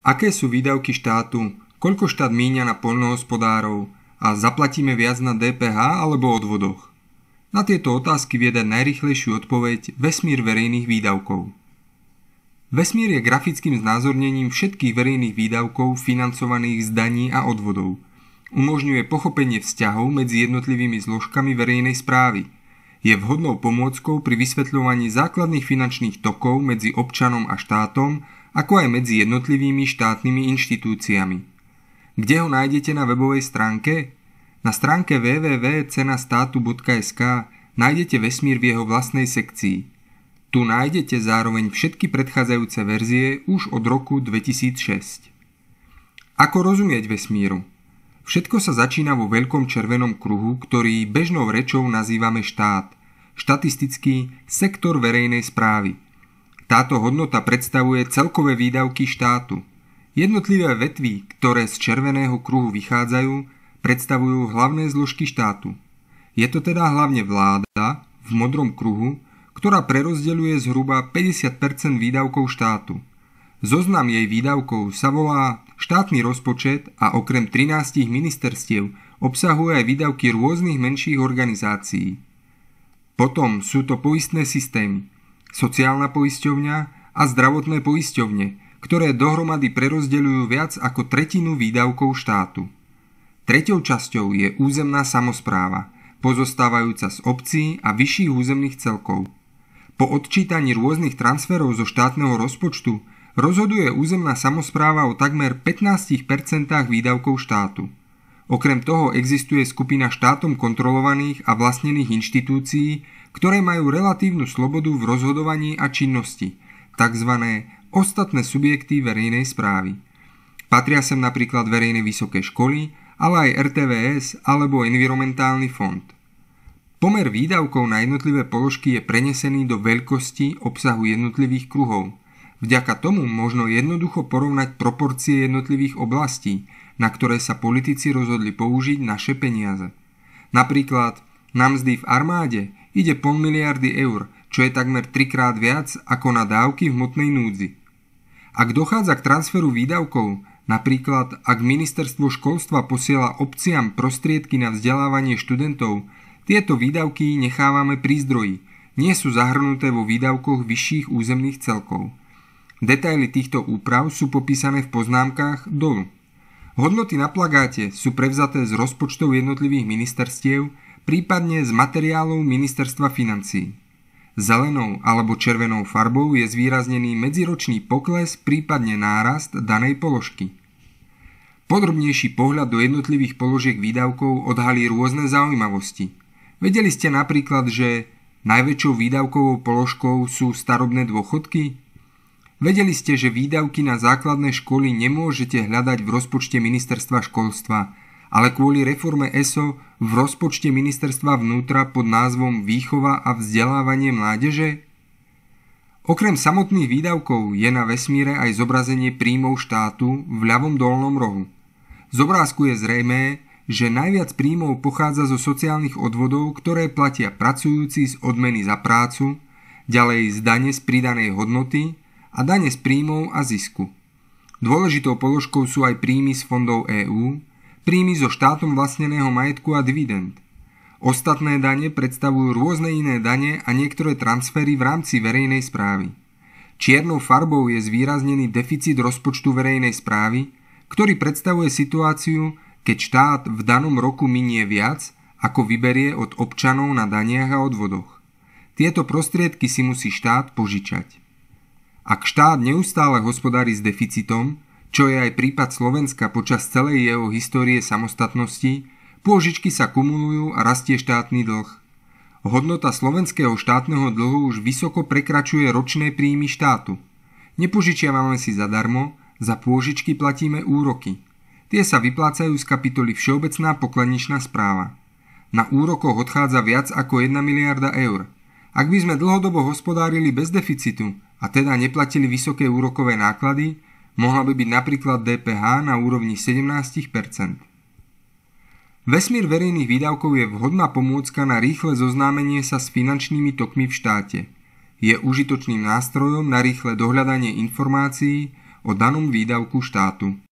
Aké sú výdavky štátu? Koľko štát míňa na poľnohospodárov? A zaplatíme viac na DPH alebo odvodoch? Na tieto otázky vieda najrychlejšiu odpoveď vesmír verejných výdavkov. Vesmír je grafickým znázornením všetkých verejných výdavkov financovaných z daní a odvodov. Umožňuje pochopenie vzťahov medzi jednotlivými zložkami verejnej správy. Je vhodnou pomôckou pri vysvetľovaní základných finančných tokov medzi občanom a štátom ako aj medzi jednotlivými štátnymi inštitúciami. Kde ho nájdete na webovej stránke? Na stránke www.cenastatu.sk nájdete vesmír v jeho vlastnej sekcii. Tu nájdete zároveň všetky predchádzajúce verzie už od roku 2006. Ako rozumieť vesmíru? Všetko sa začína vo veľkom červenom kruhu, ktorý bežnou rečou nazývame štát, štatistický sektor verejnej správy – táto hodnota predstavuje celkové výdavky štátu. Jednotlivé vetvy, ktoré z červeného kruhu vychádzajú, predstavujú hlavné zložky štátu. Je to teda hlavne vláda v modrom kruhu, ktorá prerozdeľuje zhruba 50 výdavkov štátu. Zoznam jej výdavkov sa volá štátny rozpočet a okrem 13 ministerstiev obsahuje aj výdavky rôznych menších organizácií. Potom sú to poistné systémy, sociálna poisťovňa a zdravotné poisťovne, ktoré dohromady prerozdeľujú viac ako tretinu výdavkov štátu. Tretou časťou je územná samozpráva, pozostávajúca z obcí a vyšších územných celkov. Po odčítaní rôznych transferov zo štátneho rozpočtu rozhoduje územná samozpráva o takmer 15% výdavkov štátu. Okrem toho existuje skupina štátom kontrolovaných a vlastnených inštitúcií, ktoré majú relatívnu slobodu v rozhodovaní a činnosti, tzv. ostatné subjekty verejnej správy. Patria sem napríklad verejné vysoké školy, ale aj RTVS alebo environmentálny fond. Pomer výdavkov na jednotlivé položky je prenesený do veľkosti obsahu jednotlivých kruhov. Vďaka tomu možno jednoducho porovnať proporcie jednotlivých oblastí, na ktoré sa politici rozhodli použiť naše peniaze. Napríklad na mzdy v armáde ide pol miliardy eur, čo je takmer trikrát viac ako na dávky v hmotnej núdzi. Ak dochádza k transferu výdavkov, napríklad ak ministerstvo školstva posiela obciam prostriedky na vzdelávanie študentov, tieto výdavky nechávame pri zdroji, nie sú zahrnuté vo výdavkoch vyšších územných celkov. Detaily týchto úprav sú popísané v poznámkach dolu. Hodnoty na plagáte sú prevzaté z rozpočtov jednotlivých ministerstiev, prípadne z materiálov ministerstva financí. Zelenou alebo červenou farbou je zvýraznený medziročný pokles, prípadne nárast danej položky. Podrobnejší pohľad do jednotlivých položiek výdavkov odhalí rôzne zaujímavosti. Vedeli ste napríklad, že najväčšou výdavkovou položkou sú starobné dôchodky, Vedeli ste, že výdavky na základné školy nemôžete hľadať v rozpočte ministerstva školstva, ale kvôli reforme ESO v rozpočte ministerstva vnútra pod názvom Výchova a vzdelávanie mládeže? Okrem samotných výdavkov je na vesmíre aj zobrazenie príjmov štátu v ľavom dolnom rohu. Z obrázku je zrejmé, že najviac príjmov pochádza zo sociálnych odvodov, ktoré platia pracujúci z odmeny za prácu, ďalej z dane z pridanej hodnoty, a dane z príjmov a zisku. Dôležitou položkou sú aj príjmy z fondov EÚ, príjmy zo štátom vlastneného majetku a dividend. Ostatné dane predstavujú rôzne iné dane a niektoré transfery v rámci verejnej správy. Čiernou farbou je zvýraznený deficit rozpočtu verejnej správy, ktorý predstavuje situáciu, keď štát v danom roku minie viac, ako vyberie od občanov na daniach a odvodoch. Tieto prostriedky si musí štát požičať. Ak štát neustále hospodári s deficitom, čo je aj prípad Slovenska počas celej jeho histórie samostatnosti, pôžičky sa kumulujú a rastie štátny dlh. Hodnota slovenského štátneho dlhu už vysoko prekračuje ročné príjmy štátu. Nepožičiavame si zadarmo, za pôžičky platíme úroky. Tie sa vyplácajú z kapitoly Všeobecná pokladničná správa. Na úrokoch odchádza viac ako 1 miliarda eur – ak by sme dlhodobo hospodárili bez deficitu a teda neplatili vysoké úrokové náklady, mohla by byť napríklad DPH na úrovni 17%. Vesmír verejných výdavkov je vhodná pomôcka na rýchle zoznámenie sa s finančnými tokmi v štáte. Je užitočným nástrojom na rýchle dohľadanie informácií o danom výdavku štátu.